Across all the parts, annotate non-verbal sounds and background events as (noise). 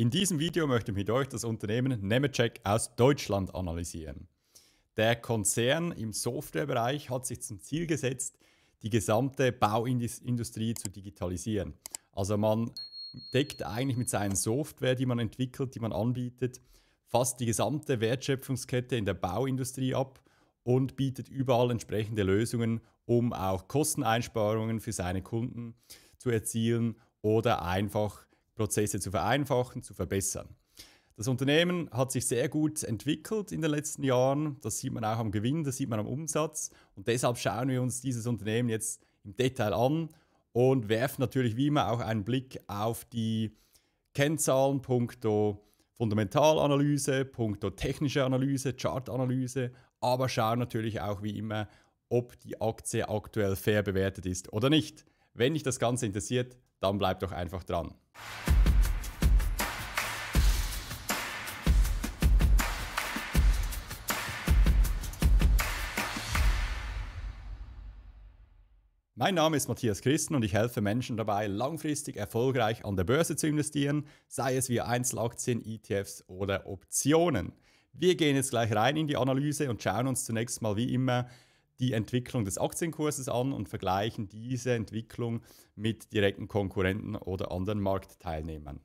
In diesem Video möchte ich mit euch das Unternehmen Nemetschek aus Deutschland analysieren. Der Konzern im Softwarebereich hat sich zum Ziel gesetzt, die gesamte Bauindustrie zu digitalisieren. Also man deckt eigentlich mit seinen Software, die man entwickelt, die man anbietet, fast die gesamte Wertschöpfungskette in der Bauindustrie ab und bietet überall entsprechende Lösungen, um auch Kosteneinsparungen für seine Kunden zu erzielen oder einfach Prozesse zu vereinfachen, zu verbessern. Das Unternehmen hat sich sehr gut entwickelt in den letzten Jahren. Das sieht man auch am Gewinn, das sieht man am Umsatz. Und deshalb schauen wir uns dieses Unternehmen jetzt im Detail an und werfen natürlich wie immer auch einen Blick auf die Kennzahlen punkto Fundamentalanalyse, punkto technische Analyse, Chartanalyse, aber schauen natürlich auch wie immer, ob die Aktie aktuell fair bewertet ist oder nicht. Wenn dich das Ganze interessiert, dann bleib doch einfach dran. Mein Name ist Matthias Christen und ich helfe Menschen dabei, langfristig erfolgreich an der Börse zu investieren, sei es via Einzelaktien, ETFs oder Optionen. Wir gehen jetzt gleich rein in die Analyse und schauen uns zunächst mal wie immer die Entwicklung des Aktienkurses an und vergleichen diese Entwicklung mit direkten Konkurrenten oder anderen Marktteilnehmern.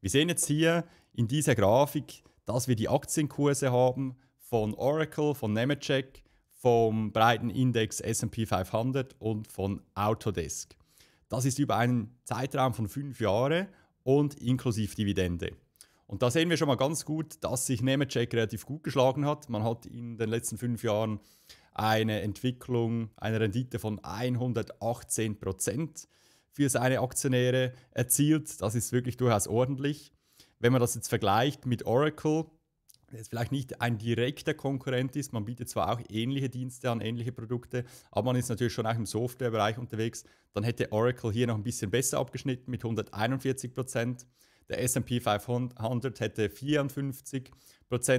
Wir sehen jetzt hier in dieser Grafik, dass wir die Aktienkurse haben von Oracle, von Nemetschek, vom breiten Index SP 500 und von Autodesk. Das ist über einen Zeitraum von fünf Jahren und inklusive Dividende. Und da sehen wir schon mal ganz gut, dass sich Nemetschek relativ gut geschlagen hat. Man hat in den letzten fünf Jahren eine Entwicklung, eine Rendite von 118 Prozent für seine Aktionäre erzielt. Das ist wirklich durchaus ordentlich. Wenn man das jetzt vergleicht mit Oracle, der jetzt vielleicht nicht ein direkter Konkurrent ist, man bietet zwar auch ähnliche Dienste an, ähnliche Produkte, aber man ist natürlich schon auch im Softwarebereich unterwegs, dann hätte Oracle hier noch ein bisschen besser abgeschnitten mit 141 Prozent. Der SP 500 hätte 54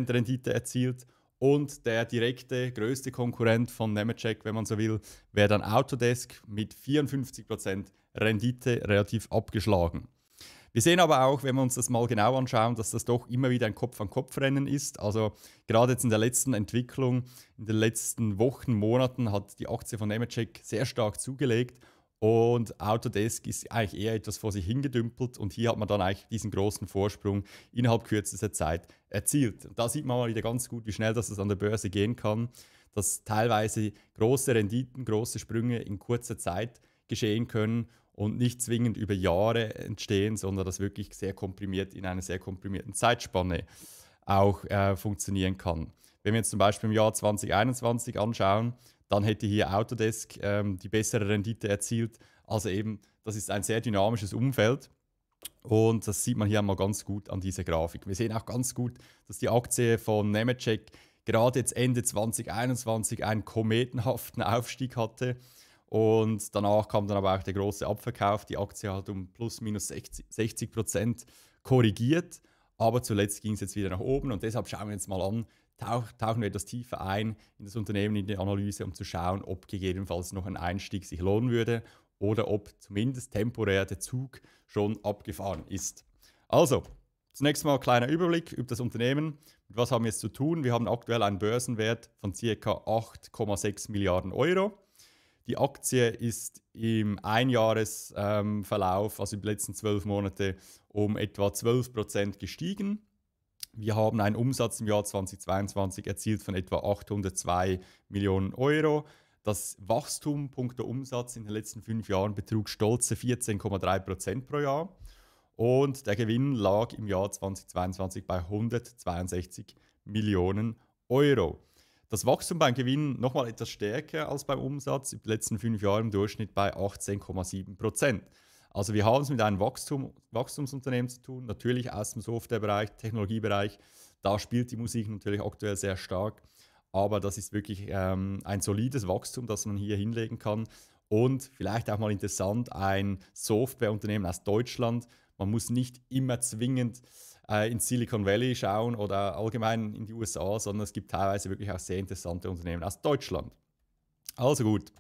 Rendite erzielt und der direkte, größte Konkurrent von Nemetschek, wenn man so will, wäre dann Autodesk mit 54% Rendite relativ abgeschlagen. Wir sehen aber auch, wenn wir uns das mal genau anschauen, dass das doch immer wieder ein Kopf-an-Kopf-Rennen ist. Also gerade jetzt in der letzten Entwicklung, in den letzten Wochen, Monaten hat die Aktie von Nemetschek sehr stark zugelegt und Autodesk ist eigentlich eher etwas vor sich hingedümpelt und hier hat man dann eigentlich diesen großen Vorsprung innerhalb kürzester Zeit erzielt. Und da sieht man mal wieder ganz gut, wie schnell das an der Börse gehen kann, dass teilweise große Renditen, große Sprünge in kurzer Zeit geschehen können und nicht zwingend über Jahre entstehen, sondern das wirklich sehr komprimiert in einer sehr komprimierten Zeitspanne auch äh, funktionieren kann. Wenn wir jetzt zum Beispiel im Jahr 2021 anschauen, dann hätte hier Autodesk ähm, die bessere Rendite erzielt. Also eben, das ist ein sehr dynamisches Umfeld. Und das sieht man hier mal ganz gut an dieser Grafik. Wir sehen auch ganz gut, dass die Aktie von Nemetschek gerade jetzt Ende 2021 einen kometenhaften Aufstieg hatte. Und danach kam dann aber auch der große Abverkauf. Die Aktie hat um plus minus 60 Prozent korrigiert. Aber zuletzt ging es jetzt wieder nach oben. Und deshalb schauen wir jetzt mal an, tauchen wir etwas tiefer ein in das Unternehmen, in die Analyse, um zu schauen, ob gegebenenfalls noch ein Einstieg sich lohnen würde oder ob zumindest temporär der Zug schon abgefahren ist. Also, zunächst mal ein kleiner Überblick über das Unternehmen. Mit was haben wir jetzt zu tun? Wir haben aktuell einen Börsenwert von ca. 8,6 Milliarden Euro. Die Aktie ist im Einjahresverlauf, ähm, also in den letzten zwölf Monate, um etwa 12% gestiegen. Wir haben einen Umsatz im Jahr 2022 erzielt von etwa 802 Millionen Euro. Das Wachstum punkto Umsatz in den letzten fünf Jahren betrug stolze 14,3 Prozent pro Jahr. Und der Gewinn lag im Jahr 2022 bei 162 Millionen Euro. Das Wachstum beim Gewinn nochmal etwas stärker als beim Umsatz, in den letzten fünf Jahren im Durchschnitt bei 18,7 Prozent. Also wir haben es mit einem Wachstum, Wachstumsunternehmen zu tun, natürlich aus dem Softwarebereich, Technologiebereich. Da spielt die Musik natürlich aktuell sehr stark. Aber das ist wirklich ähm, ein solides Wachstum, das man hier hinlegen kann. Und vielleicht auch mal interessant, ein Softwareunternehmen aus Deutschland. Man muss nicht immer zwingend äh, ins Silicon Valley schauen oder allgemein in die USA, sondern es gibt teilweise wirklich auch sehr interessante Unternehmen aus Deutschland. Also gut,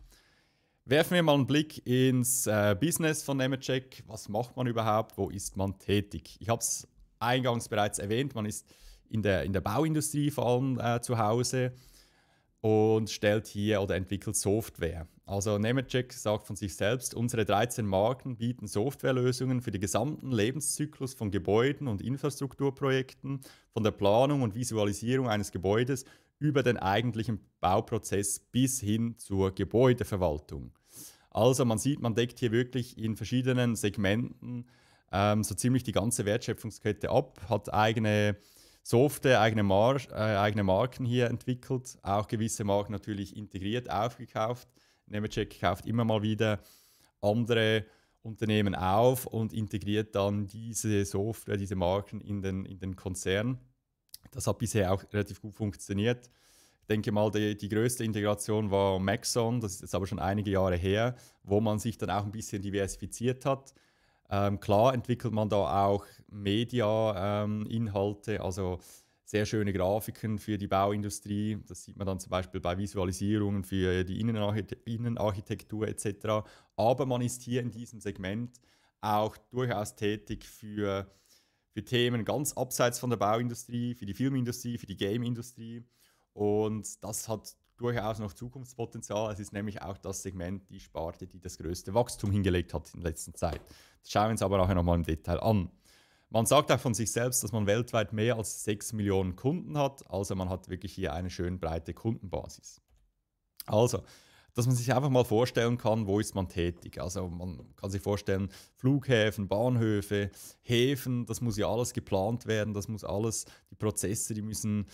Werfen wir mal einen Blick ins äh, Business von Nemetschek. Was macht man überhaupt? Wo ist man tätig? Ich habe es eingangs bereits erwähnt, man ist in der, in der Bauindustrie vor allem äh, zu Hause und stellt hier oder entwickelt Software. Also Nemetschek sagt von sich selbst, unsere 13 Marken bieten Softwarelösungen für den gesamten Lebenszyklus von Gebäuden und Infrastrukturprojekten, von der Planung und Visualisierung eines Gebäudes über den eigentlichen Bauprozess bis hin zur Gebäudeverwaltung. Also man sieht, man deckt hier wirklich in verschiedenen Segmenten ähm, so ziemlich die ganze Wertschöpfungskette ab, hat eigene Software, eigene, Mar äh, eigene Marken hier entwickelt, auch gewisse Marken natürlich integriert, aufgekauft. Nemetschek kauft immer mal wieder andere Unternehmen auf und integriert dann diese Software, diese Marken in den, in den Konzern. Das hat bisher auch relativ gut funktioniert. Ich denke mal, die, die größte Integration war Maxon, das ist jetzt aber schon einige Jahre her, wo man sich dann auch ein bisschen diversifiziert hat. Ähm, klar entwickelt man da auch Media-Inhalte, ähm, also sehr schöne Grafiken für die Bauindustrie. Das sieht man dann zum Beispiel bei Visualisierungen für die Innenarchitekt Innenarchitektur etc. Aber man ist hier in diesem Segment auch durchaus tätig für für Themen ganz abseits von der Bauindustrie, für die Filmindustrie, für die Gameindustrie. Und das hat durchaus noch Zukunftspotenzial. Es ist nämlich auch das Segment, die Sparte, die das größte Wachstum hingelegt hat in letzter Zeit. Das schauen wir uns aber nachher nochmal im Detail an. Man sagt auch von sich selbst, dass man weltweit mehr als 6 Millionen Kunden hat. Also man hat wirklich hier eine schön breite Kundenbasis. Also, dass man sich einfach mal vorstellen kann, wo ist man tätig. Also man kann sich vorstellen, Flughäfen, Bahnhöfe, Häfen, das muss ja alles geplant werden, das muss alles, die Prozesse, die müssen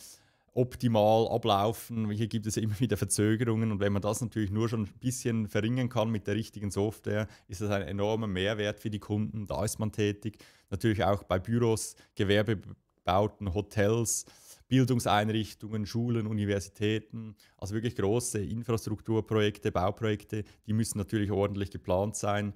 optimal ablaufen. Hier gibt es immer wieder Verzögerungen und wenn man das natürlich nur schon ein bisschen verringern kann mit der richtigen Software, ist das ein enormer Mehrwert für die Kunden. Da ist man tätig. Natürlich auch bei Büros, Gewerbebauten, Hotels Bildungseinrichtungen, Schulen, Universitäten, also wirklich große Infrastrukturprojekte, Bauprojekte, die müssen natürlich ordentlich geplant sein.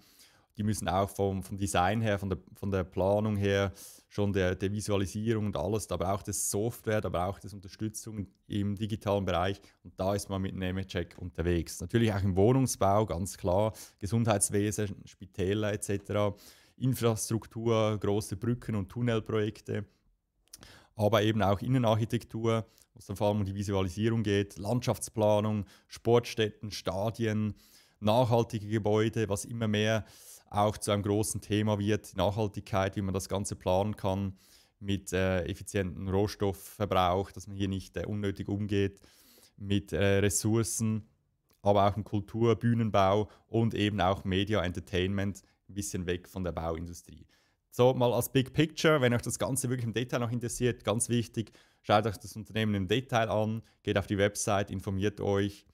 Die müssen auch vom, vom Design her, von der, von der Planung her, schon der, der Visualisierung und alles, da braucht es Software, da braucht es Unterstützung im digitalen Bereich und da ist man mit Nemecheck unterwegs. Natürlich auch im Wohnungsbau, ganz klar, Gesundheitswesen, Spitäler etc., Infrastruktur, große Brücken und Tunnelprojekte aber eben auch Innenarchitektur, wo es dann vor allem um die Visualisierung geht, Landschaftsplanung, Sportstätten, Stadien, nachhaltige Gebäude, was immer mehr auch zu einem großen Thema wird, Nachhaltigkeit, wie man das Ganze planen kann mit äh, effizienten Rohstoffverbrauch, dass man hier nicht äh, unnötig umgeht, mit äh, Ressourcen, aber auch im Kultur, Bühnenbau und eben auch Media, Entertainment, ein bisschen weg von der Bauindustrie. So mal als Big Picture, wenn euch das Ganze wirklich im Detail noch interessiert, ganz wichtig, schaut euch das Unternehmen im Detail an, geht auf die Website, informiert euch,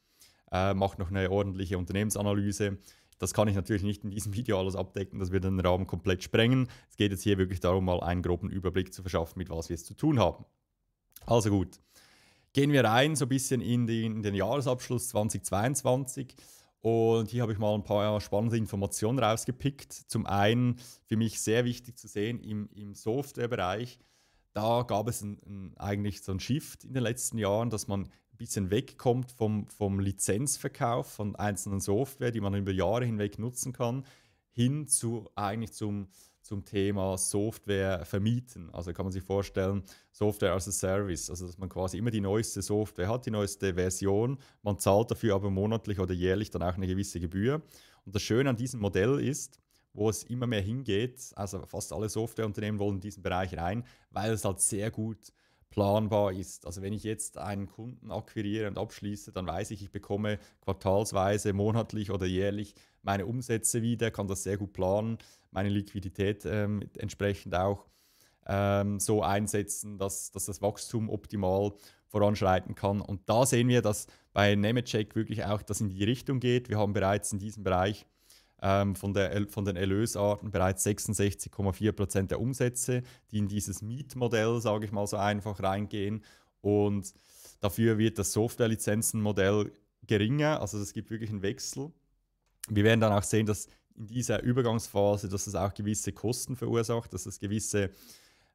äh, macht noch eine ordentliche Unternehmensanalyse. Das kann ich natürlich nicht in diesem (laughs) Video alles abdecken, das wird den Rahmen komplett sprengen. Es geht jetzt hier wirklich darum, mal einen groben Überblick zu verschaffen, mit was wir es zu tun haben. Also gut, gehen wir rein so ein bisschen in den, in den Jahresabschluss 2022. Und hier habe ich mal ein paar spannende Informationen rausgepickt. Zum einen für mich sehr wichtig zu sehen im, im Softwarebereich. Da gab es ein, ein, eigentlich so einen Shift in den letzten Jahren, dass man ein bisschen wegkommt vom, vom Lizenzverkauf von einzelnen Software, die man über Jahre hinweg nutzen kann, hin zu eigentlich zum zum Thema Software vermieten. Also kann man sich vorstellen, Software as a Service, also dass man quasi immer die neueste Software hat, die neueste Version, man zahlt dafür aber monatlich oder jährlich dann auch eine gewisse Gebühr. Und das Schöne an diesem Modell ist, wo es immer mehr hingeht, also fast alle Softwareunternehmen wollen in diesen Bereich rein, weil es halt sehr gut äh, planbar ist. Also wenn ich jetzt einen Kunden akquiriere und abschließe, dann weiß ich, ich bekomme quartalsweise, monatlich oder jährlich meine Umsätze wieder, kann das sehr gut planen, meine Liquidität ähm, entsprechend auch ähm, so einsetzen, dass, dass das Wachstum optimal voranschreiten kann. Und da sehen wir, dass bei Nemetschek wirklich auch das in die Richtung geht. Wir haben bereits in diesem Bereich ähm, von, der, von den Erlösarten bereits 66,4 Prozent der Umsätze, die in dieses Mietmodell, sage ich mal so einfach, reingehen. Und dafür wird das Softwarelizenzenmodell geringer, also es gibt wirklich einen Wechsel. Wir werden dann auch sehen, dass in dieser Übergangsphase, dass es auch gewisse Kosten verursacht, dass es gewisse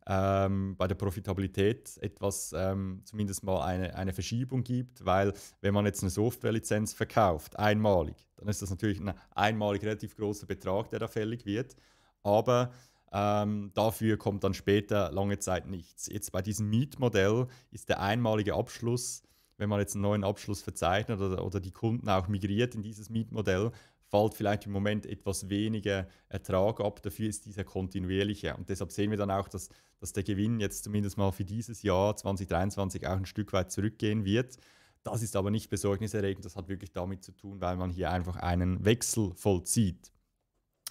ähm, bei der Profitabilität etwas, ähm, zumindest mal eine, eine Verschiebung gibt, weil wenn man jetzt eine Softwarelizenz verkauft, einmalig, dann ist das natürlich ein einmalig relativ großer Betrag, der da fällig wird, aber ähm, dafür kommt dann später lange Zeit nichts. Jetzt bei diesem Mietmodell ist der einmalige Abschluss wenn man jetzt einen neuen Abschluss verzeichnet oder, oder die Kunden auch migriert in dieses Mietmodell, fällt vielleicht im Moment etwas weniger Ertrag ab, dafür ist dieser kontinuierliche. Und deshalb sehen wir dann auch, dass, dass der Gewinn jetzt zumindest mal für dieses Jahr 2023 auch ein Stück weit zurückgehen wird. Das ist aber nicht besorgniserregend, das hat wirklich damit zu tun, weil man hier einfach einen Wechsel vollzieht.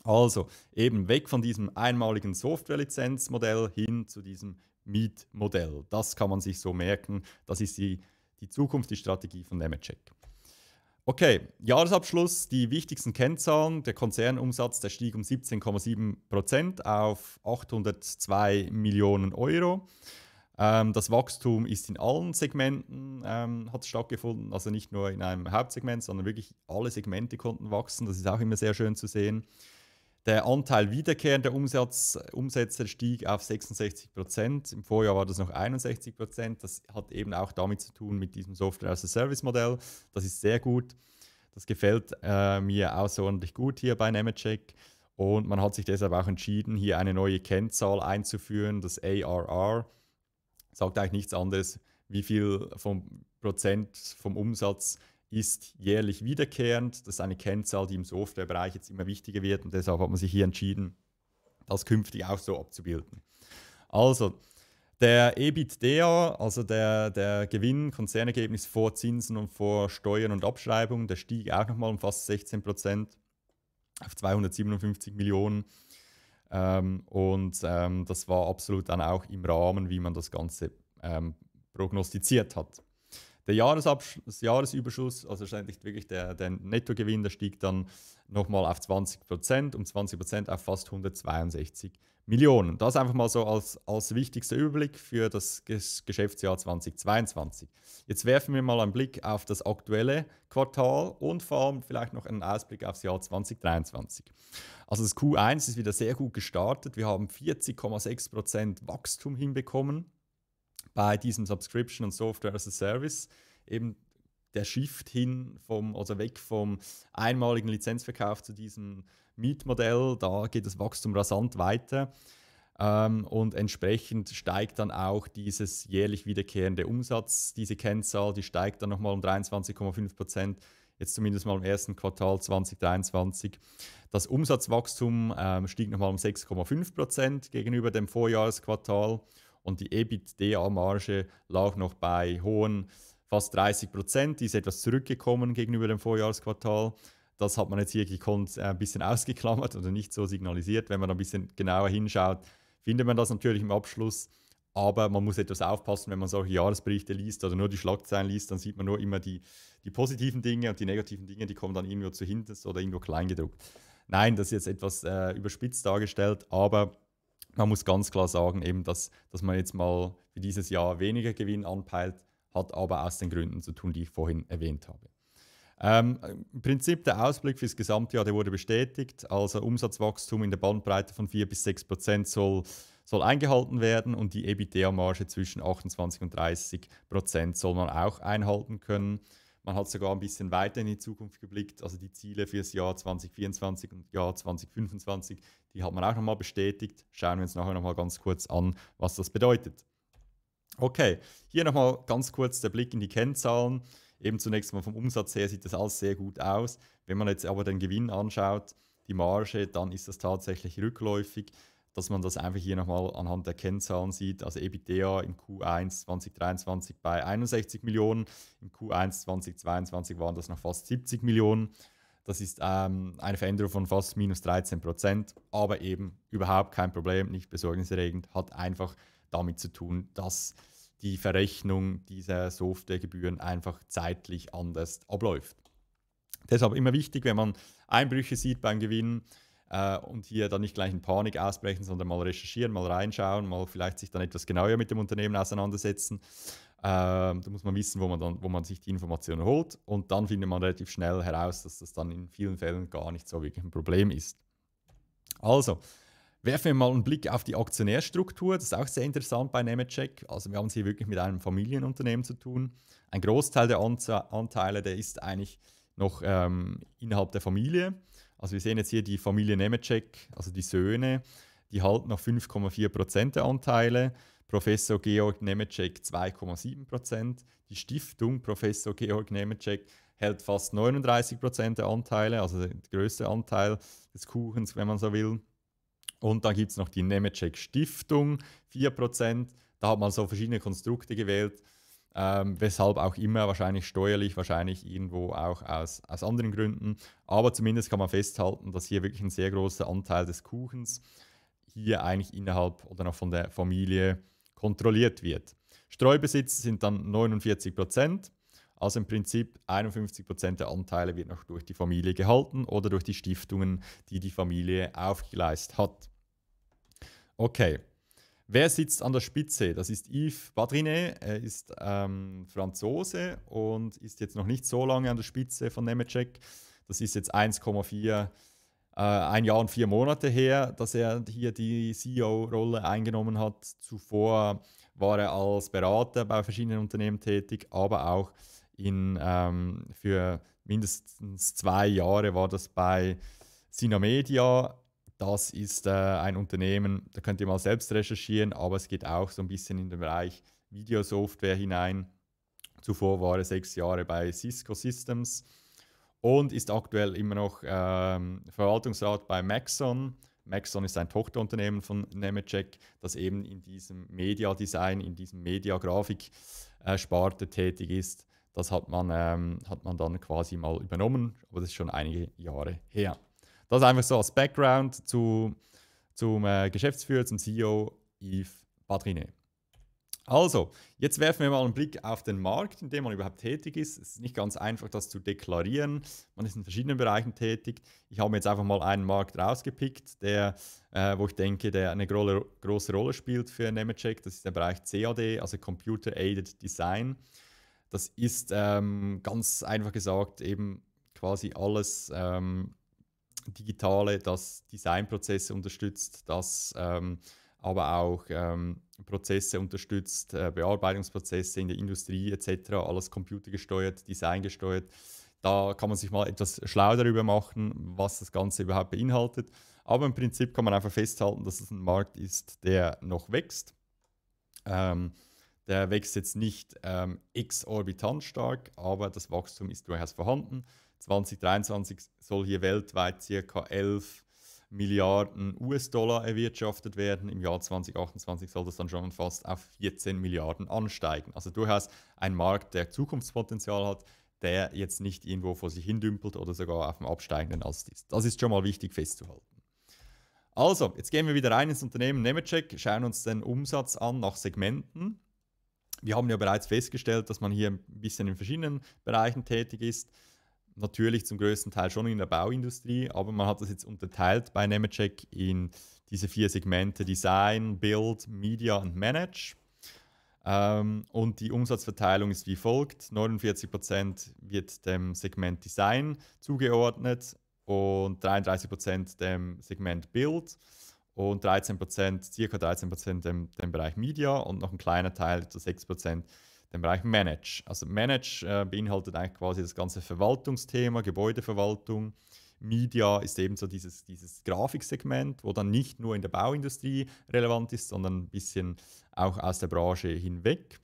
Also eben weg von diesem einmaligen software Softwarelizenzmodell hin zu diesem Mietmodell. Das kann man sich so merken. Das ist die, die Zukunft, die Strategie von Nemetschek. Okay, Jahresabschluss, die wichtigsten Kennzahlen. Der Konzernumsatz, der stieg um 17,7% Prozent auf 802 Millionen Euro. Ähm, das Wachstum ist in allen Segmenten ähm, hat stattgefunden, also nicht nur in einem Hauptsegment, sondern wirklich alle Segmente konnten wachsen. Das ist auch immer sehr schön zu sehen. Der Anteil wiederkehrender Umsatz, Umsätze stieg auf 66 Prozent. Im Vorjahr war das noch 61 Prozent. Das hat eben auch damit zu tun mit diesem Software-as-a-Service-Modell. Das ist sehr gut. Das gefällt äh, mir außerordentlich gut hier bei Nemetschek. Und man hat sich deshalb auch entschieden, hier eine neue Kennzahl einzuführen, das ARR. Sagt eigentlich nichts anderes, wie viel vom Prozent vom Umsatz ist jährlich wiederkehrend. Das ist eine Kennzahl, die im Softwarebereich jetzt immer wichtiger wird und deshalb hat man sich hier entschieden, das künftig auch so abzubilden. Also, der EBITDA, also der, der Gewinn, Konzernergebnis vor Zinsen und vor Steuern und Abschreibungen, der stieg auch nochmal um fast 16 Prozent auf 257 Millionen. Ähm, und ähm, das war absolut dann auch im Rahmen, wie man das Ganze ähm, prognostiziert hat. Der Jahresabschluss, Jahresüberschuss, also schlussendlich wirklich der, der Nettogewinn, der stieg dann nochmal auf 20 Prozent, um 20 Prozent auf fast 162 Millionen. Das einfach mal so als, als wichtigster Überblick für das Geschäftsjahr 2022. Jetzt werfen wir mal einen Blick auf das aktuelle Quartal und vor allem vielleicht noch einen Ausblick aufs Jahr 2023. Also das Q1 ist wieder sehr gut gestartet. Wir haben 40,6% Prozent Wachstum hinbekommen bei diesem Subscription und Software as a Service eben der Shift hin vom, also weg vom einmaligen Lizenzverkauf zu diesem Mietmodell, da geht das Wachstum rasant weiter. Ähm, und entsprechend steigt dann auch dieses jährlich wiederkehrende Umsatz, diese Kennzahl, die steigt dann nochmal um 23,5 Prozent, jetzt zumindest mal im ersten Quartal 2023. Das Umsatzwachstum ähm, stieg nochmal um 6,5 Prozent gegenüber dem Vorjahresquartal und die EBITDA-Marge lag noch bei hohen fast 30 Prozent. Die ist etwas zurückgekommen gegenüber dem Vorjahresquartal. Das hat man jetzt hier gekonnt äh, ein bisschen (laughs) ausgeklammert oder nicht so signalisiert. Wenn man ein bisschen genauer hinschaut, findet man das natürlich im Abschluss. Aber man muss etwas aufpassen, wenn man solche Jahresberichte liest oder nur die Schlagzeilen liest, dann sieht man nur immer die, die positiven Dinge und die negativen Dinge, die kommen dann irgendwo zu hinten oder irgendwo kleingedruckt. Nein, das ist jetzt etwas äh, überspitzt dargestellt, aber man muss ganz klar sagen, eben, dass, dass man jetzt mal für dieses Jahr weniger Gewinn anpeilt, hat aber aus den Gründen zu tun, die ich vorhin erwähnt habe. Ähm, Im Prinzip der Ausblick fürs Gesamtjahr, der wurde bestätigt. Also Umsatzwachstum in der Bandbreite von 4 bis 6 Prozent soll, soll eingehalten werden und die EBITDA-Marge zwischen 28 und 30 Prozent soll man auch einhalten können. Man hat sogar ein bisschen weiter in die Zukunft geblickt. Also die Ziele für das Jahr 2024 und Jahr 2025, die hat man auch nochmal bestätigt. Schauen wir uns nachher nochmal ganz kurz an, was das bedeutet. Okay, hier nochmal ganz kurz der Blick in die Kennzahlen. Eben zunächst mal vom Umsatz her sieht das alles sehr gut aus. Wenn man jetzt aber den Gewinn anschaut, die Marge, dann ist das tatsächlich rückläufig dass man das einfach hier nochmal anhand der Kennzahlen sieht. Also EBITDA im Q1 2023 bei 61 Millionen, im Q1 2022 waren das noch fast 70 Millionen. Das ist ähm, eine Veränderung von fast minus 13 Prozent, aber eben überhaupt kein Problem, nicht besorgniserregend, hat einfach damit zu tun, dass die Verrechnung dieser Softwaregebühren einfach zeitlich anders abläuft. Deshalb immer wichtig, wenn man Einbrüche sieht beim Gewinn, äh, und hier dann nicht gleich in Panik ausbrechen, sondern mal recherchieren, mal reinschauen, mal vielleicht sich dann etwas genauer mit dem Unternehmen auseinandersetzen. Ähm, da muss man wissen, wo man, dann, wo man sich die Informationen holt und dann findet man relativ schnell heraus, dass das dann in vielen Fällen gar nicht so wirklich ein Problem ist. Also, werfen wir mal einen Blick auf die Aktionärstruktur. Das ist auch sehr interessant bei Nemetschek. Also wir haben es hier wirklich mit einem Familienunternehmen zu tun. Ein Großteil der Anteile, der ist eigentlich noch ähm, innerhalb der Familie. Also wir sehen jetzt hier die Familie Nemecek, also die Söhne, die halten noch 5,4 der Anteile. Professor Georg Nemecek 2,7 Die Stiftung Professor Georg Nemecek hält fast 39 der Anteile, also der größte Anteil des Kuchens, wenn man so will. Und dann gibt es noch die Nemecek Stiftung, 4 Da hat man so verschiedene Konstrukte gewählt ähm, weshalb auch immer, wahrscheinlich steuerlich, wahrscheinlich irgendwo auch aus, aus anderen Gründen. Aber zumindest kann man festhalten, dass hier wirklich ein sehr großer Anteil des Kuchens hier eigentlich innerhalb oder noch von der Familie kontrolliert wird. Streubesitz sind dann 49 Prozent. Also im Prinzip 51 Prozent der Anteile wird noch durch die Familie gehalten oder durch die Stiftungen, die die Familie aufgeleist hat. Okay, Wer sitzt an der Spitze? Das ist Yves Badrinet. Er ist ähm, Franzose und ist jetzt noch nicht so lange an der Spitze von Nemetschek. Das ist jetzt 1,4, äh, ein Jahr und vier Monate her, dass er hier die CEO-Rolle eingenommen hat. Zuvor war er als Berater bei verschiedenen Unternehmen tätig, aber auch in, ähm, für mindestens zwei Jahre war das bei Sinamedia das ist äh, ein Unternehmen, da könnt ihr mal selbst recherchieren, aber es geht auch so ein bisschen in den Bereich Videosoftware hinein. Zuvor war er sechs Jahre bei Cisco Systems und ist aktuell immer noch ähm, Verwaltungsrat bei Maxon. Maxon ist ein Tochterunternehmen von Nemetschek, das eben in diesem Media Design, in diesem Media Grafik äh, Sparte tätig ist. Das hat man, ähm, hat man dann quasi mal übernommen, aber das ist schon einige Jahre her. Das ist einfach so als Background zu, zum äh, Geschäftsführer, zum CEO Yves Badrinet. Also, jetzt werfen wir mal einen Blick auf den Markt, in dem man überhaupt tätig ist. Es ist nicht ganz einfach, das zu deklarieren. Man ist in verschiedenen Bereichen tätig. Ich habe mir jetzt einfach mal einen Markt rausgepickt, der, äh, wo ich denke, der eine gro große Rolle spielt für Nemetschek. Das ist der Bereich CAD, also Computer Aided Design. Das ist ähm, ganz einfach gesagt eben quasi alles ähm, Digitale, das Designprozesse unterstützt, das ähm, aber auch ähm, Prozesse unterstützt, äh, Bearbeitungsprozesse in der Industrie etc., alles computergesteuert, designgesteuert. Da kann man sich mal etwas schlau darüber machen, was das Ganze überhaupt beinhaltet. Aber im Prinzip kann man einfach festhalten, dass es ein Markt ist, der noch wächst. Ähm, der wächst jetzt nicht ähm, exorbitant stark, aber das Wachstum ist durchaus vorhanden. 2023 soll hier weltweit ca. 11 Milliarden US-Dollar erwirtschaftet werden. Im Jahr 2028 soll das dann schon fast auf 14 Milliarden ansteigen. Also durchaus ein Markt, der Zukunftspotenzial hat, der jetzt nicht irgendwo vor sich hindümpelt oder sogar auf dem absteigenden Ast ist. Das ist schon mal wichtig festzuhalten. Also, jetzt gehen wir wieder rein ins Unternehmen Nemetschek, schauen uns den Umsatz an nach Segmenten. Wir haben ja bereits festgestellt, dass man hier ein bisschen in verschiedenen Bereichen tätig ist natürlich zum größten Teil schon in der Bauindustrie, aber man hat das jetzt unterteilt bei Nemetschek in diese vier Segmente Design, Build, Media und Manage. Ähm, und die Umsatzverteilung ist wie folgt: 49% wird dem Segment Design zugeordnet und 33% dem Segment Build und 13%, circa 13% dem, dem Bereich Media und noch ein kleiner Teil, etwa 6%, den Bereich Manage. Also Manage äh, beinhaltet eigentlich quasi das ganze Verwaltungsthema, Gebäudeverwaltung. Media ist eben so dieses, dieses Grafiksegment, wo dann nicht nur in der Bauindustrie relevant ist, sondern ein bisschen auch aus der Branche hinweg.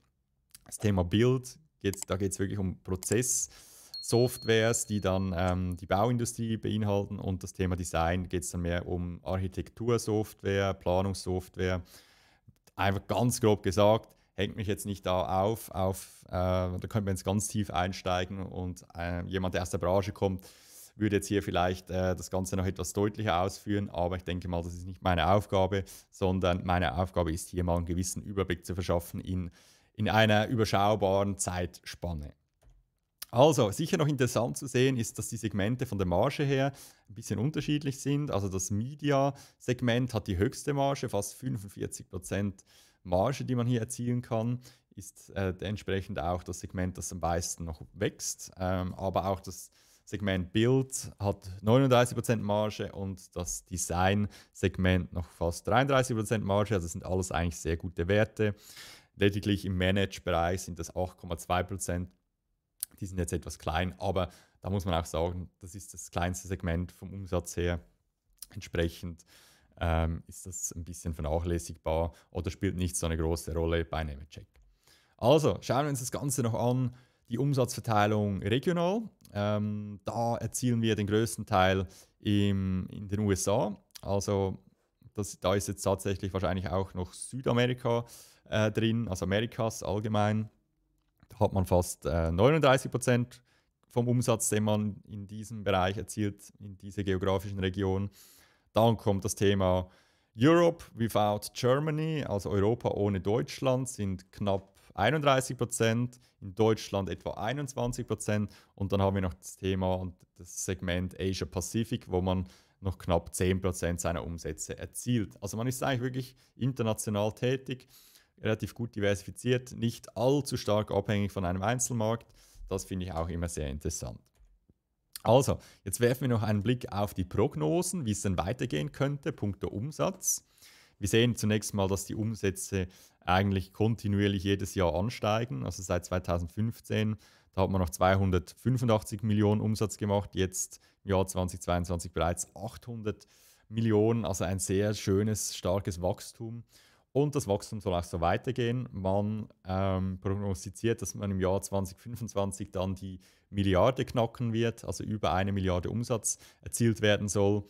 Das Thema Build, geht's, da geht es wirklich um Prozesssoftwares, die dann ähm, die Bauindustrie beinhalten. Und das Thema Design geht es dann mehr um Architektursoftware, Planungssoftware. Einfach ganz grob gesagt, hängt mich jetzt nicht da auf, auf äh, da könnte man jetzt ganz tief einsteigen und äh, jemand, der aus der Branche kommt, würde jetzt hier vielleicht äh, das Ganze noch etwas deutlicher ausführen, aber ich denke mal, das ist nicht meine Aufgabe, sondern meine Aufgabe ist hier mal einen gewissen Überblick zu verschaffen in, in einer überschaubaren Zeitspanne. Also, sicher noch interessant zu sehen ist, dass die Segmente von der Marge her ein bisschen unterschiedlich sind. Also das Media-Segment hat die höchste Marge, fast 45 Prozent Marge, die man hier erzielen kann, ist äh, entsprechend auch das Segment, das am meisten noch wächst. Ähm, aber auch das Segment Build hat 39% Marge und das Design-Segment noch fast 33% Marge. Also das sind alles eigentlich sehr gute Werte. Lediglich im Manage-Bereich sind das 8,2%. Die sind jetzt etwas klein, aber da muss man auch sagen, das ist das kleinste Segment vom Umsatz her. Entsprechend ähm, ist das ein bisschen vernachlässigbar oder spielt nicht so eine große Rolle bei Nemetschek. Also, schauen wir uns das Ganze noch an. Die Umsatzverteilung regional. Ähm, da erzielen wir den größten Teil im, in den USA. Also, das, da ist jetzt tatsächlich wahrscheinlich auch noch Südamerika äh, drin, also Amerikas allgemein. Da hat man fast äh, 39 Prozent vom Umsatz, den man in diesem Bereich erzielt, in dieser geografischen Region. Dann kommt das Thema Europe without Germany, also Europa ohne Deutschland, sind knapp 31 Prozent, in Deutschland etwa 21 Prozent und dann haben wir noch das Thema und das Segment Asia Pacific, wo man noch knapp 10 Prozent seiner Umsätze erzielt. Also man ist eigentlich wirklich international tätig, relativ gut diversifiziert, nicht allzu stark abhängig von einem Einzelmarkt. Das finde ich auch immer sehr interessant. Also, jetzt werfen wir noch einen Blick auf die Prognosen, wie es denn weitergehen könnte, punkto Umsatz. Wir sehen zunächst mal, dass die Umsätze eigentlich kontinuierlich jedes Jahr ansteigen. Also seit 2015, da hat man noch 285 Millionen Umsatz gemacht, jetzt im Jahr 2022 bereits 800 Millionen, also ein sehr schönes, starkes Wachstum. Und das Wachstum soll auch so weitergehen. Man ähm, prognostiziert, dass man im Jahr 2025 dann die Milliarde knacken wird, also über eine Milliarde Umsatz erzielt werden soll.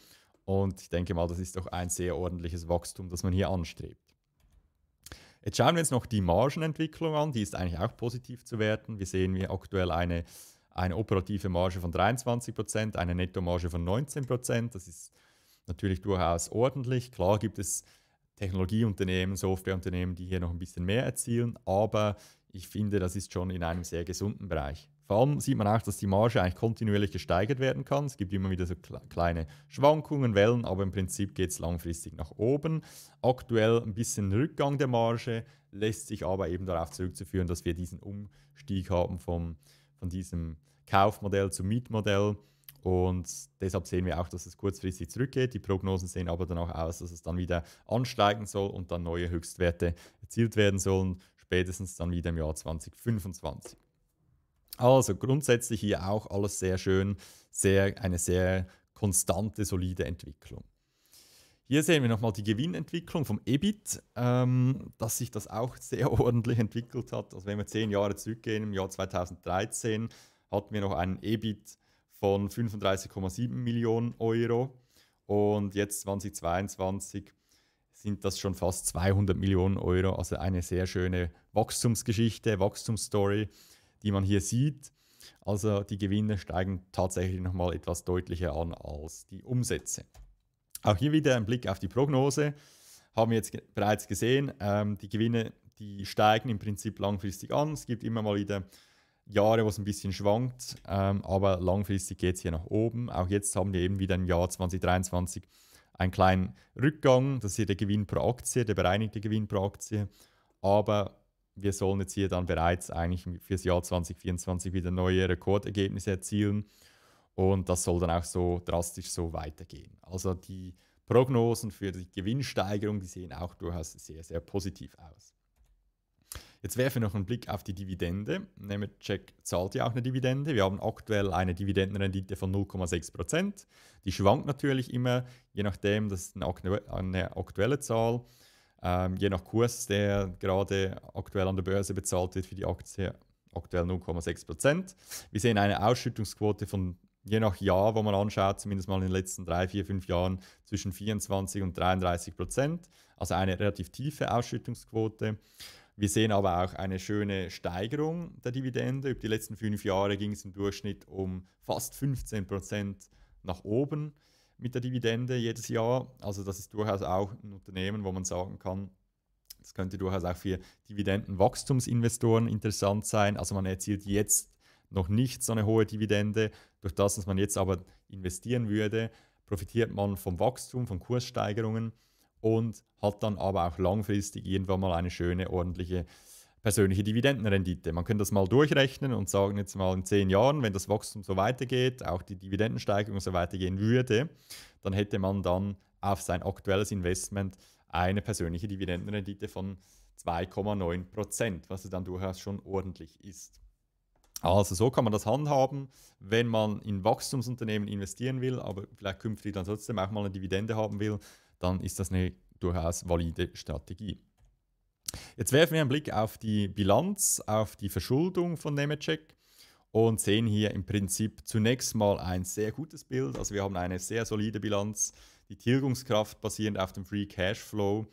Und ich denke mal, das ist doch ein sehr ordentliches Wachstum, das man hier anstrebt. Jetzt schauen wir uns noch die Margenentwicklung an. Die ist eigentlich auch positiv zu werten. Wir sehen hier aktuell eine, eine operative Marge von 23%, eine Nettomarge von 19%. Das ist natürlich durchaus ordentlich. Klar gibt es Technologieunternehmen, Softwareunternehmen, die hier noch ein bisschen mehr erzielen. Aber ich finde, das ist schon in einem sehr gesunden Bereich. Vor allem sieht man auch, dass die Marge eigentlich kontinuierlich gesteigert werden kann. Es gibt immer wieder so kleine Schwankungen, Wellen, aber im Prinzip geht es langfristig nach oben. Aktuell ein bisschen Rückgang der Marge, lässt sich aber eben darauf zurückzuführen, dass wir diesen Umstieg haben vom, von diesem Kaufmodell zum Mietmodell. Und deshalb sehen wir auch, dass es kurzfristig zurückgeht. Die Prognosen sehen aber danach aus, dass es dann wieder ansteigen soll und dann neue Höchstwerte erzielt werden sollen, spätestens dann wieder im Jahr 2025. Also grundsätzlich hier auch alles sehr schön, sehr, eine sehr konstante, solide Entwicklung. Hier sehen wir nochmal die Gewinnentwicklung vom EBIT, ähm, dass sich das auch sehr (laughs) ordentlich entwickelt hat. Also wenn wir zehn Jahre zurückgehen, im Jahr 2013 hatten wir noch einen EBIT von 35,7 Millionen Euro. Und jetzt 2022 sind das schon fast 200 Millionen Euro. Also eine sehr schöne Wachstumsgeschichte, Wachstumsstory, die man hier sieht. Also die Gewinne steigen tatsächlich nochmal etwas deutlicher an als die Umsätze. Auch hier wieder ein Blick auf die Prognose. Haben wir jetzt bereits gesehen, ähm, die Gewinne, die steigen im Prinzip langfristig an. Es gibt immer mal wieder Jahre, wo es ein bisschen schwankt, ähm, aber langfristig geht es hier nach oben. Auch jetzt haben wir eben wieder im Jahr 2023 einen kleinen Rückgang. Das ist hier der Gewinn pro Aktie, der bereinigte Gewinn pro Aktie. Aber wir sollen jetzt hier dann bereits eigentlich fürs Jahr 2024 wieder neue Rekordergebnisse erzielen. Und das soll dann auch so drastisch so weitergehen. Also die Prognosen für die Gewinnsteigerung, die sehen auch durchaus sehr, sehr positiv aus. Jetzt werfen wir noch einen Blick auf die Dividende. Nemetschek zahlt ja auch eine Dividende. Wir haben aktuell eine Dividendenrendite von 0,6%. Die schwankt natürlich immer, je nachdem, das ist eine aktuelle Zahl. Ähm, je nach Kurs, der gerade aktuell an der Börse bezahlt wird für die Aktie, aktuell 0,6%. Wir sehen eine Ausschüttungsquote von je nach Jahr, wo man anschaut, zumindest mal in den letzten drei, vier, fünf Jahren zwischen 24 und 33 also eine relativ tiefe Ausschüttungsquote. Wir sehen aber auch eine schöne Steigerung der Dividende. Über die letzten fünf Jahre ging es im Durchschnitt um fast 15 Prozent nach oben mit der Dividende jedes Jahr. Also das ist durchaus auch ein Unternehmen, wo man sagen kann, das könnte durchaus auch für Dividendenwachstumsinvestoren interessant sein. Also man erzielt jetzt noch nicht so eine hohe Dividende. Durch das, was man jetzt aber investieren würde, profitiert man vom Wachstum, von Kurssteigerungen und hat dann aber auch langfristig irgendwann mal eine schöne, ordentliche persönliche Dividendenrendite. Man könnte das mal durchrechnen und sagen jetzt mal in zehn Jahren, wenn das Wachstum so weitergeht, auch die Dividendensteigerung so weitergehen würde, dann hätte man dann auf sein aktuelles Investment eine persönliche Dividendenrendite von 2,9 Prozent, was dann durchaus schon ordentlich ist. Also so kann man das handhaben, wenn man in Wachstumsunternehmen investieren will, aber vielleicht künftig dann trotzdem auch mal eine Dividende haben will, dann ist das eine durchaus valide Strategie. Jetzt werfen wir einen Blick auf die Bilanz, auf die Verschuldung von Nemetschek und sehen hier im Prinzip zunächst mal ein sehr gutes Bild. Also wir haben eine sehr solide Bilanz, die Tilgungskraft basierend auf dem Free Cash Flow.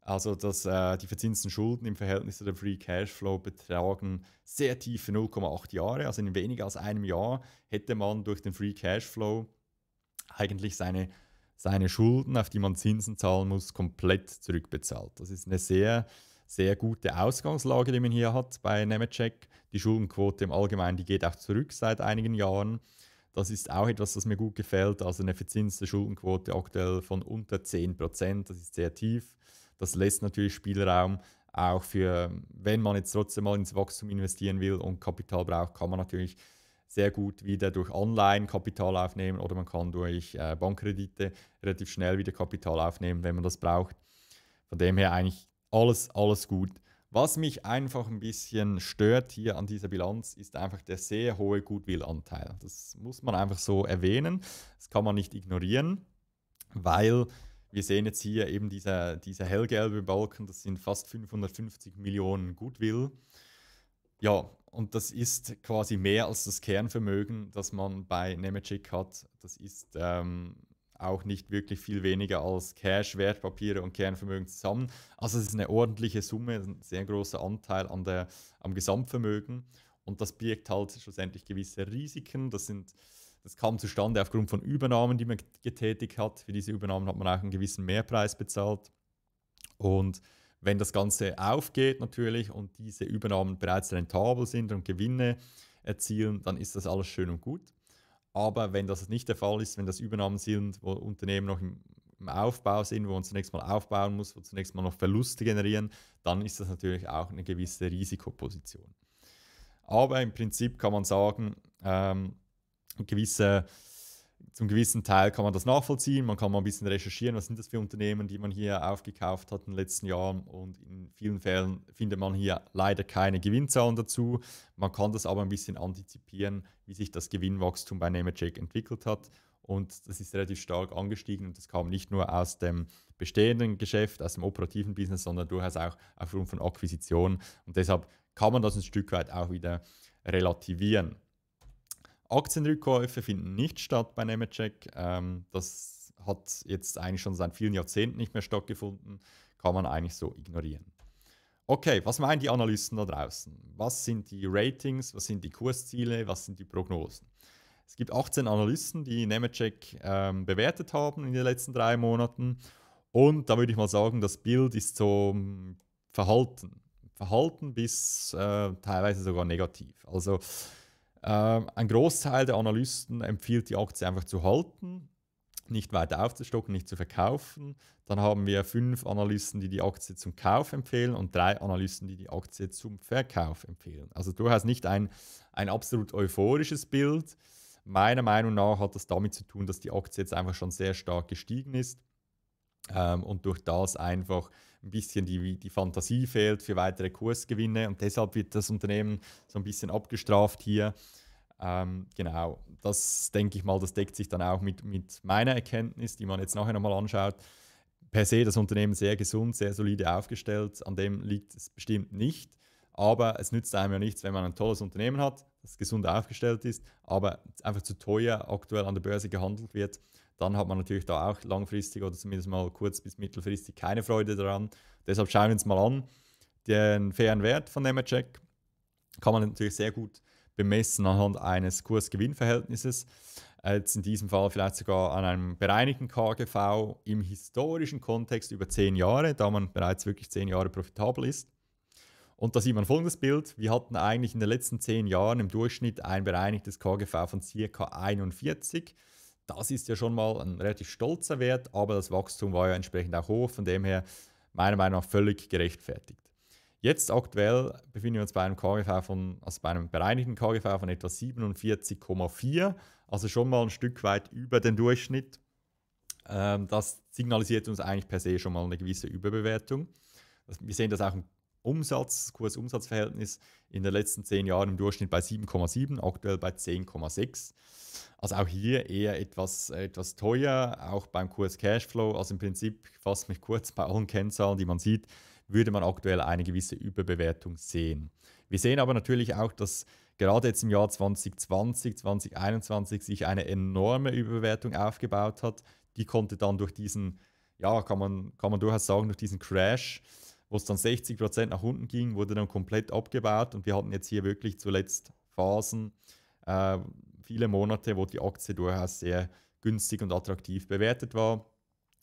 Also dass äh, die verzinsten Schulden im Verhältnis zu dem Free Cash Flow betragen sehr tiefe 0,8 Jahre. Also in weniger als einem Jahr hätte man durch den Free Cash Flow eigentlich seine seine Schulden, auf die man Zinsen zahlen muss, komplett zurückbezahlt. Das ist eine sehr, sehr gute Ausgangslage, die man hier hat bei Nemetschek. Die Schuldenquote im Allgemeinen, die geht auch zurück seit einigen Jahren. Das ist auch etwas, das mir gut gefällt. Also eine verzinste Schuldenquote aktuell von unter 10%, Prozent, das ist sehr tief. Das lässt natürlich Spielraum auch für, wenn man jetzt trotzdem mal ins Wachstum investieren will und Kapital braucht, kann man natürlich sehr gut wieder durch Online Kapital aufnehmen oder man kann durch äh, Bankkredite relativ schnell wieder Kapital aufnehmen, wenn man das braucht. Von dem her eigentlich alles, alles gut. Was mich einfach ein bisschen stört hier an dieser Bilanz, ist einfach der sehr hohe Goodwill-Anteil. Das muss man einfach so erwähnen. Das kann man nicht ignorieren, weil wir sehen jetzt hier eben dieser, dieser hellgelbe Balken, das sind fast 550 Millionen Goodwill. Ja, und das ist quasi mehr als das Kernvermögen, das man bei Nemetschik hat. Das ist ähm, auch nicht wirklich viel weniger als Cash, Wertpapiere und Kernvermögen zusammen. Also es ist eine ordentliche Summe, ein sehr großer Anteil an der, am Gesamtvermögen. Und das birgt halt schlussendlich gewisse Risiken. Das, sind, das kam zustande aufgrund von Übernahmen, die man getätigt hat. Für diese Übernahmen hat man auch einen gewissen Mehrpreis bezahlt. Und wenn das Ganze aufgeht natürlich und diese Übernahmen bereits rentabel sind und Gewinne erzielen, dann ist das alles schön und gut. Aber wenn das nicht der Fall ist, wenn das Übernahmen sind, wo Unternehmen noch im, Aufbau sind, wo man zunächst mal aufbauen muss, wo zunächst mal noch Verluste generieren, dann ist das natürlich auch eine gewisse Risikoposition. Aber im Prinzip kann man sagen, ähm, gewisse zum gewissen Teil kann man das nachvollziehen, man kann mal ein bisschen recherchieren, was sind das für Unternehmen, die man hier aufgekauft hat in den letzten Jahren und in vielen Fällen findet man hier leider keine Gewinnzahlen dazu. Man kann das aber ein bisschen antizipieren, wie sich das Gewinnwachstum bei Namecheck entwickelt hat und das ist relativ stark angestiegen und das kam nicht nur aus dem bestehenden Geschäft, aus dem operativen Business, sondern durchaus auch aufgrund von Akquisitionen und deshalb kann man das ein Stück weit auch wieder relativieren. Aktienrückkäufe finden nicht statt bei Nemetschek. Ähm, das hat jetzt eigentlich schon seit vielen Jahrzehnten nicht mehr stattgefunden. Kann man eigentlich so ignorieren. Okay, was meinen die Analysten da draußen? Was sind die Ratings? Was sind die Kursziele? Was sind die Prognosen? Es gibt 18 Analysten, die Nemetschek ähm, bewertet haben in den letzten drei Monaten. Und da würde ich mal sagen, das Bild ist so hm, verhalten. Verhalten bis äh, teilweise sogar negativ. Also ähm, ein Großteil der Analysten empfiehlt, die Aktie einfach zu halten, nicht weiter aufzustocken, nicht zu verkaufen. Dann haben wir fünf Analysten, die die Aktie zum Kauf empfehlen und drei Analysten, die die Aktie zum Verkauf empfehlen. Also durchaus nicht ein, ein absolut euphorisches Bild. Meiner Meinung nach hat das damit zu tun, dass die Aktie jetzt einfach schon sehr stark gestiegen ist ähm, und durch das einfach ein bisschen die, die Fantasie fehlt für weitere Kursgewinne und deshalb wird das Unternehmen so ein bisschen abgestraft hier. Ähm, genau, das denke ich mal, das deckt sich dann auch mit, mit meiner Erkenntnis, die man jetzt nachher nochmal anschaut. Per se das Unternehmen sehr gesund, sehr solide aufgestellt, an dem liegt es bestimmt nicht. Aber es nützt einem ja nichts, wenn man ein tolles Unternehmen hat, das gesund aufgestellt ist, aber einfach zu teuer aktuell an der Börse gehandelt wird, dann hat man natürlich da auch langfristig oder zumindest mal kurz bis mittelfristig keine Freude daran. Deshalb schauen wir uns mal an. Den fairen Wert von Nemetschek kann man natürlich sehr gut bemessen anhand eines Kursgewinnverhältnisses. Äh, jetzt in diesem Fall vielleicht sogar an einem bereinigten KGV im historischen Kontext über zehn Jahre, da man bereits wirklich zehn Jahre profitabel ist. Und da sieht man folgendes Bild. Wir hatten eigentlich in den letzten zehn Jahren im Durchschnitt ein bereinigtes KGV von ca. 41. Das ist ja schon mal ein relativ stolzer Wert, aber das Wachstum war ja entsprechend auch hoch. Von dem her meiner Meinung nach völlig gerechtfertigt. Jetzt aktuell befinden wir uns bei einem KGV von, also bei einem bereinigten KGV von etwa 47,4, also schon mal ein Stück weit über den Durchschnitt. Ähm, das signalisiert uns eigentlich per se schon mal eine gewisse Überbewertung. Wir sehen das auch im Umsatz, Kurs-Umsatz-Verhältnis in den letzten zehn Jahren im Durchschnitt bei 7,7, aktuell bei 10,6. Also auch hier eher etwas, etwas teuer, auch beim Kurs-Cashflow. Also im Prinzip, fasse mich kurz, bei allen Kennzahlen, die man sieht, würde man aktuell eine gewisse Überbewertung sehen. Wir sehen aber natürlich auch, dass gerade jetzt im Jahr 2020, 2021 sich eine enorme Überbewertung aufgebaut hat. Die konnte dann durch diesen, ja, kann man, kann man durchaus sagen, durch diesen Crash wo es dann 60 nach unten ging, wurde dann komplett abgebaut und wir hatten jetzt hier wirklich zuletzt Phasen, äh, viele Monate, wo die Aktie durchaus sehr günstig und attraktiv bewertet war.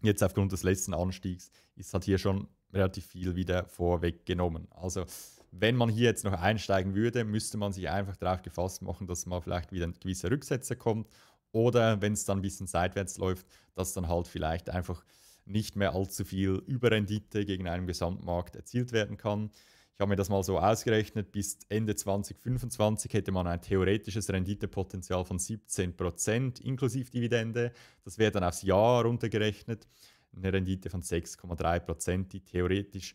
Jetzt aufgrund des letzten Anstiegs ist halt hier schon relativ viel wieder vorweggenommen. Also wenn man hier jetzt noch einsteigen würde, müsste man sich einfach darauf gefasst machen, dass man vielleicht wieder ein gewisser Rücksetzer kommt oder wenn es dann ein bisschen seitwärts läuft, dass dann halt vielleicht einfach nicht mehr allzu viel Überrendite gegen einen Gesamtmarkt erzielt werden kann. Ich habe mir das mal so ausgerechnet, bis Ende 2025 hätte man ein theoretisches Renditepotenzial von 17% inklusive Dividende. Das wäre dann aufs Jahr runtergerechnet eine Rendite von 6,3%, die theoretisch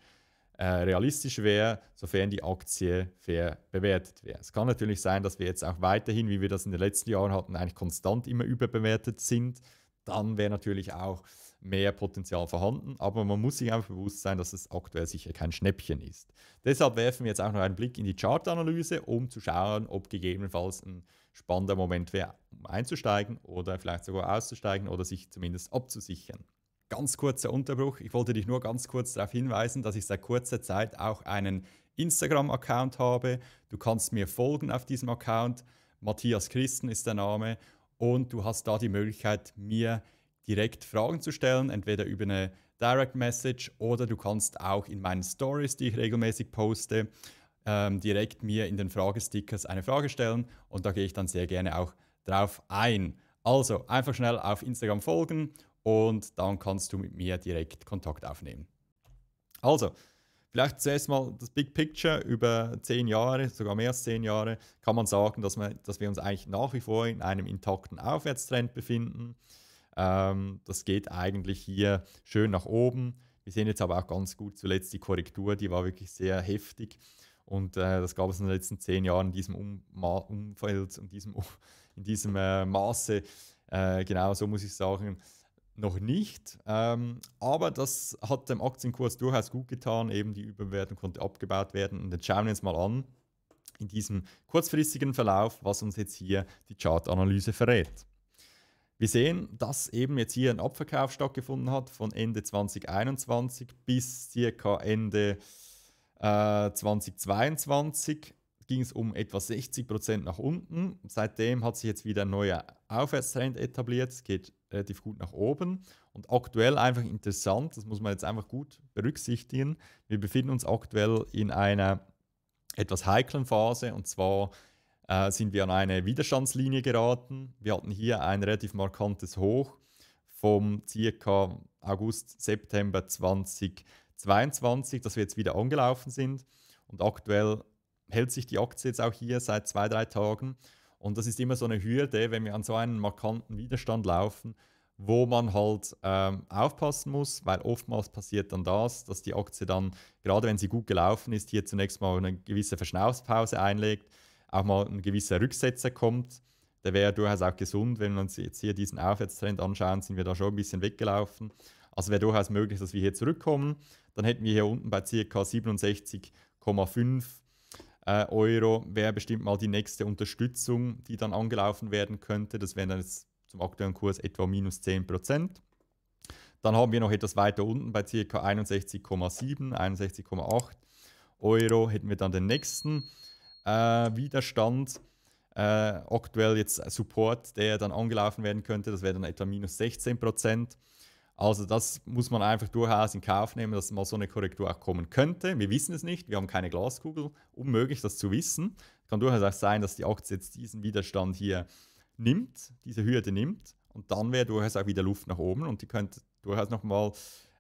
äh, realistisch wäre, sofern die Aktie fair bewertet wäre. Es kann natürlich sein, dass wir jetzt auch weiterhin, wie wir das in den letzten Jahren hatten, eigentlich konstant immer überbewertet sind. Dann wäre natürlich auch mehr Potenzial vorhanden, aber man muss sich einfach bewusst sein, dass es aktuell sicher kein Schnäppchen ist. Deshalb werfen wir jetzt auch noch einen Blick in die Chartanalyse, um zu schauen, ob gegebenenfalls ein spannender Moment wäre, um einzusteigen oder vielleicht sogar auszusteigen oder sich zumindest abzusichern. Ganz kurzer Unterbruch. Ich wollte dich nur ganz kurz darauf hinweisen, dass ich seit kurzer Zeit auch einen Instagram-Account habe. Du kannst mir folgen auf diesem Account. Matthias Christen ist der Name. Und du hast da die Möglichkeit, mir direkt Fragen zu stellen, entweder über eine Direct Message oder du kannst auch in meinen Stories, die ich regelmäßig poste, ähm, direkt mir in den Fragestickers eine Frage stellen und da gehe ich dann sehr gerne auch drauf ein. Also einfach schnell auf Instagram folgen und dann kannst du mit mir direkt Kontakt aufnehmen. Also, vielleicht zuerst mal das Big Picture über zehn Jahre, sogar mehr als zehn Jahre, kann man sagen, dass wir, dass wir uns eigentlich nach wie vor in einem intakten Aufwärtstrend befinden. Ähm, das geht eigentlich hier schön nach oben. Wir sehen jetzt aber auch ganz gut zuletzt die Korrektur, die war wirklich sehr heftig. Und äh, das gab es in den letzten zehn Jahren in diesem um Umfeld und diesem, in diesem äh, Maße. Äh, genau so muss ich sagen, noch nicht. Ähm, aber das hat dem Aktienkurs durchaus gut getan. Eben die Überbewertung konnte abgebaut werden. Und jetzt schauen wir uns mal an, in diesem kurzfristigen Verlauf, was uns jetzt hier die Chartanalyse verrät. Wir sehen, dass eben jetzt hier ein Abverkauf stattgefunden hat von Ende 2021 bis circa Ende äh, 2022 ging es um etwa 60% nach unten. Seitdem hat sich jetzt wieder ein neuer Aufwärtstrend etabliert. Es geht relativ gut nach oben. Und aktuell einfach interessant, das muss man jetzt einfach gut berücksichtigen. Wir befinden uns aktuell in einer etwas heiklen Phase und zwar äh, sind wir an eine Widerstandslinie geraten. Wir hatten hier ein relativ markantes Hoch vom ca. August, September 2022, dass wir jetzt wieder angelaufen sind. Und aktuell hält sich die Aktie jetzt auch hier seit zwei, drei Tagen. Und das ist immer so eine Hürde, wenn wir an so einen markanten Widerstand laufen, wo man halt ähm, aufpassen muss, weil oftmals passiert dann das, dass die Aktie dann, gerade wenn sie gut gelaufen ist, hier zunächst mal eine gewisse Verschnaufspause einlegt auch mal ein gewisser Rücksetzer kommt. Der wäre durchaus auch gesund, wenn wir uns jetzt hier diesen Aufwärtstrend anschauen, sind wir da schon ein bisschen weggelaufen. Also wäre durchaus möglich, dass wir hier zurückkommen. Dann hätten wir hier unten bei ca. 67,5 äh, Euro, wäre bestimmt mal die nächste Unterstützung, die dann angelaufen werden könnte. Das wären dann jetzt zum aktuellen Kurs etwa minus 10%. Dann haben wir noch etwas weiter unten bei ca. 61,7, 61,8 Euro hätten wir dann den nächsten. Äh, Widerstand. Äh, aktuell jetzt Support, der dann angelaufen werden könnte, das wäre dann etwa minus 16 Prozent. Also das muss man einfach durchaus in Kauf nehmen, dass mal so eine Korrektur auch kommen könnte. Wir wissen es nicht, wir haben keine Glaskugel, unmöglich das zu wissen. Kann durchaus auch sein, dass die Aktie jetzt diesen Widerstand hier nimmt, diese Hürde nimmt und dann wäre durchaus auch wieder Luft nach oben und die könnte durchaus nochmal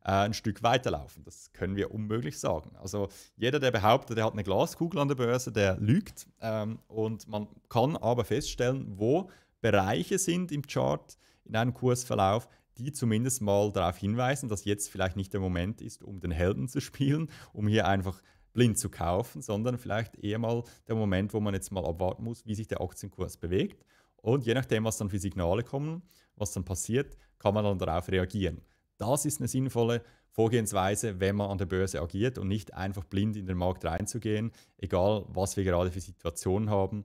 äh, ein Stück weiterlaufen. Das können wir unmöglich sagen. Also jeder, der behauptet, er hat eine Glaskugel an der Börse, der lügt. Ähm, und man kann aber feststellen, wo Bereiche sind im Chart, in einem Kursverlauf, die zumindest mal darauf hinweisen, dass jetzt vielleicht nicht der Moment ist, um den Helden zu (laughs) spielen, um hier einfach blind zu kaufen, sondern vielleicht eher mal der Moment, wo man jetzt mal abwarten muss, wie sich der Aktienkurs bewegt. Und je nachdem, was dann für Signale kommen, was dann passiert, kann man dann darauf reagieren. Das ist eine sinnvolle Vorgehensweise, wenn man an der Börse agiert und nicht einfach blind in den Markt reinzugehen, egal was wir gerade für Situationen haben,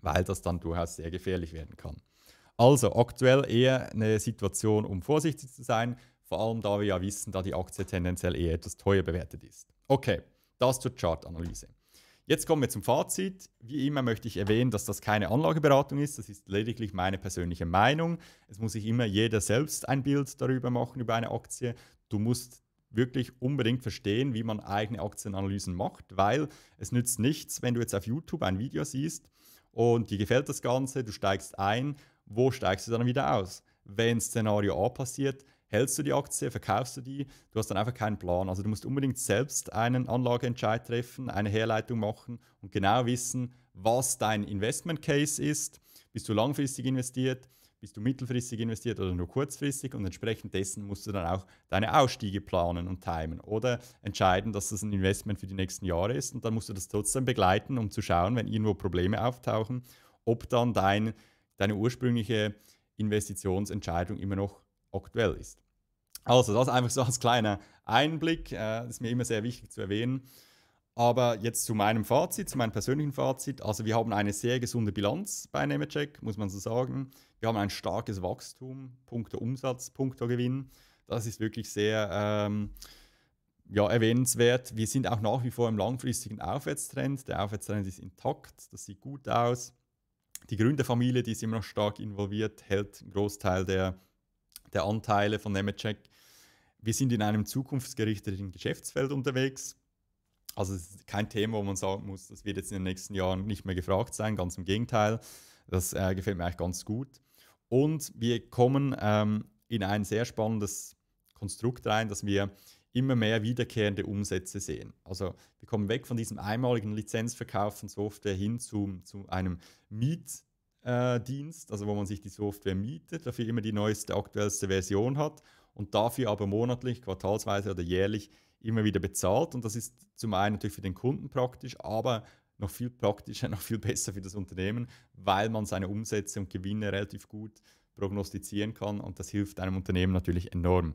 weil das dann durchaus sehr gefährlich werden kann. Also aktuell eher eine Situation, um vorsichtig zu sein, vor allem da wir ja wissen, da die Aktie tendenziell eher etwas teuer bewertet ist. Okay, das zur Chartanalyse. Jetzt kommen wir zum Fazit. Wie immer möchte ich erwähnen, dass das keine Anlageberatung ist. Das ist lediglich meine persönliche Meinung. Es muss sich immer jeder selbst ein Bild darüber machen, über eine Aktie. Du musst wirklich unbedingt verstehen, wie man eigene Aktienanalysen macht, weil es nützt nichts, wenn du jetzt auf YouTube ein Video siehst und dir gefällt das Ganze, du steigst ein, wo steigst du dann wieder aus? Wenn Szenario A passiert, hältst du die Aktie, verkaufst du die, du hast dann einfach keinen Plan. Also du musst unbedingt selbst einen Anlageentscheid treffen, eine Herleitung machen und genau wissen, was dein Investment Case ist. Bist du langfristig investiert? Bist du mittelfristig investiert oder nur kurzfristig? Und entsprechend dessen musst du dann auch deine Ausstiege planen und timen oder entscheiden, dass das ein Investment für die nächsten Jahre ist. Und dann musst du das trotzdem begleiten, um zu schauen, wenn irgendwo Probleme auftauchen, ob dann dein, deine ursprüngliche Investitionsentscheidung immer noch aktuell ist. Also, das einfach so als kleiner Einblick, äh, ist mir immer sehr wichtig zu erwähnen. Aber jetzt zu meinem Fazit, zu meinem persönlichen Fazit. Also, wir haben eine sehr gesunde Bilanz bei Nemetschek, muss man so sagen. Wir haben ein starkes Wachstum, punkto Umsatz, punkto Gewinn. Das ist wirklich sehr ähm, ja, erwähnenswert. Wir sind auch nach wie vor im langfristigen Aufwärtstrend. Der Aufwärtstrend ist intakt, das sieht gut aus. Die Gründerfamilie, die ist immer noch stark involviert, hält einen Großteil der der Anteile von Nemetschek. Wir sind in einem zukunftsgerichteten Geschäftsfeld unterwegs. Also es ist kein Thema, wo man sagen muss, das wird jetzt in den nächsten Jahren nicht mehr gefragt sein, ganz im Gegenteil. Das äh, gefällt mir eigentlich ganz gut. Und wir kommen ähm, in ein sehr spannendes Konstrukt rein, dass wir immer mehr wiederkehrende Umsätze sehen. Also wir kommen weg von diesem einmaligen Lizenzverkauf von Software hin zu, zu einem Miet, äh, Dienst, also wo man sich die Software mietet, dafür immer die neueste, aktuellste Version hat und dafür aber monatlich, quartalsweise oder jährlich immer wieder bezahlt. Und das ist zum einen natürlich für den Kunden praktisch, aber noch viel praktischer, (laughs) noch viel besser für das Unternehmen, weil man seine Umsätze und Gewinne relativ gut prognostizieren kann und das hilft einem Unternehmen natürlich enorm.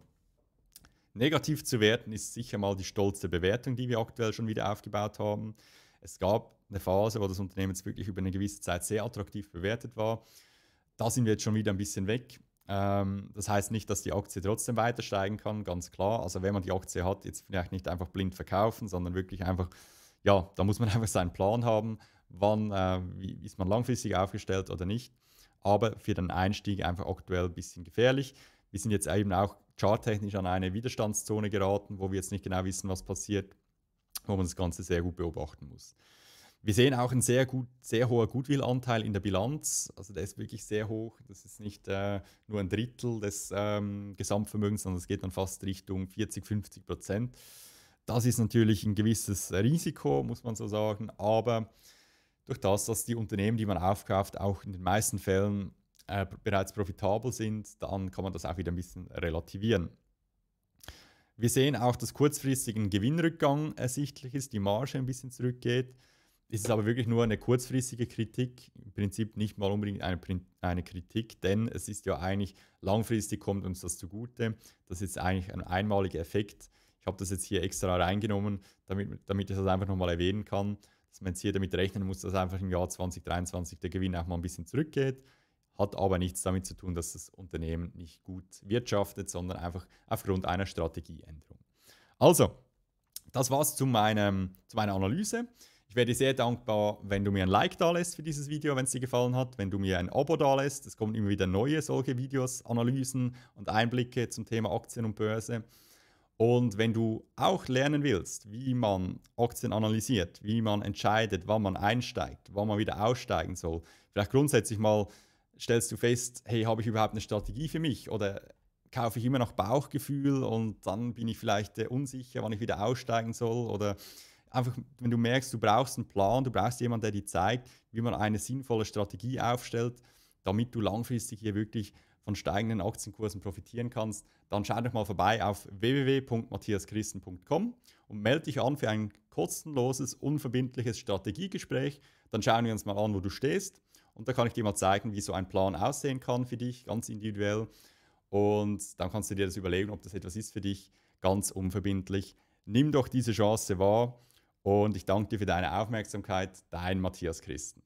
Negativ zu werten ist sicher mal die stolze Bewertung, die wir aktuell schon wieder aufgebaut haben. Es gab eine Phase, wo das Unternehmen jetzt wirklich über eine gewisse Zeit sehr attraktiv bewertet war. Da sind wir jetzt schon wieder ein bisschen weg. Ähm, das heißt nicht, dass die Aktie trotzdem weiter steigen kann, ganz klar. Also wenn man die Aktie hat, jetzt vielleicht nicht einfach blind verkaufen, sondern wirklich einfach, ja, da muss man (laughs) einfach seinen Plan haben, wann äh, wie, ist man langfristig aufgestellt oder nicht. Aber für den Einstieg einfach aktuell ein bisschen gefährlich. Wir sind jetzt eben auch charttechnisch an eine Widerstandszone geraten, wo wir jetzt nicht genau wissen, was passiert, wo man das Ganze sehr gut beobachten muss. Wir sehen auch einen sehr, gut, sehr hoher Goodwill-Anteil in der Bilanz. Also der ist wirklich sehr hoch. Das ist nicht äh, nur ein Drittel des ähm, Gesamtvermögens, sondern es geht dann fast Richtung 40, 50 Prozent. Das ist natürlich ein gewisses Risiko, muss man so sagen. Aber durch das, dass die Unternehmen, die man aufkauft, auch in den meisten Fällen äh, bereits profitabel sind, dann kann man das auch wieder ein bisschen relativieren. Wir sehen auch, dass kurzfristig ein Gewinnrückgang ersichtlich ist, die Marge ein bisschen zurückgeht ist es aber wirklich nur eine kurzfristige Kritik, im Prinzip nicht mal unbedingt eine, eine Kritik, denn es ist ja eigentlich langfristig kommt uns das zugute. Das ist jetzt eigentlich ein einmaliger Effekt. Ich habe das jetzt hier extra reingenommen, damit, damit ich das einfach nochmal erwähnen kann, dass man jetzt hier damit rechnen muss, dass einfach im Jahr 2023 der Gewinn auch mal ein bisschen zurückgeht. Hat aber nichts damit zu tun, dass das Unternehmen nicht gut wirtschaftet, sondern einfach aufgrund einer Strategieänderung. Also, das war's zu, zu meiner Analyse. Ich wäre dir sehr dankbar, wenn du mir ein Like da lässt für dieses Video, wenn es dir gefallen hat, wenn du mir ein Abo da lässt. Es kommen immer wieder neue solche Videos, Analysen und Einblicke zum Thema Aktien und Börse. Und wenn du auch lernen willst, wie man Aktien analysiert, wie man entscheidet, wann man einsteigt, wann man wieder aussteigen soll, vielleicht grundsätzlich mal stellst du fest, hey, habe ich überhaupt eine Strategie für mich oder kaufe ich immer noch Bauchgefühl und dann bin ich vielleicht äh, unsicher, wann ich wieder aussteigen soll oder einfach, wenn du merkst, du brauchst einen Plan, du brauchst jemanden, der dir zeigt, wie man eine sinnvolle Strategie aufstellt, damit du langfristig hier wirklich von steigenden Aktienkursen profitieren kannst, dann schau doch mal vorbei auf www.matthiaschristen.com und melde dich an für ein kostenloses, unverbindliches Strategiegespräch. Dann schauen wir uns mal an, wo du stehst. Und da kann ich dir mal zeigen, wie so ein Plan aussehen kann für dich, ganz individuell. Und dann kannst du dir das überlegen, ob das etwas ist für dich, ganz unverbindlich. Nimm doch diese Chance wahr und ich danke dir für deine Aufmerksamkeit, dein Matthias Christen.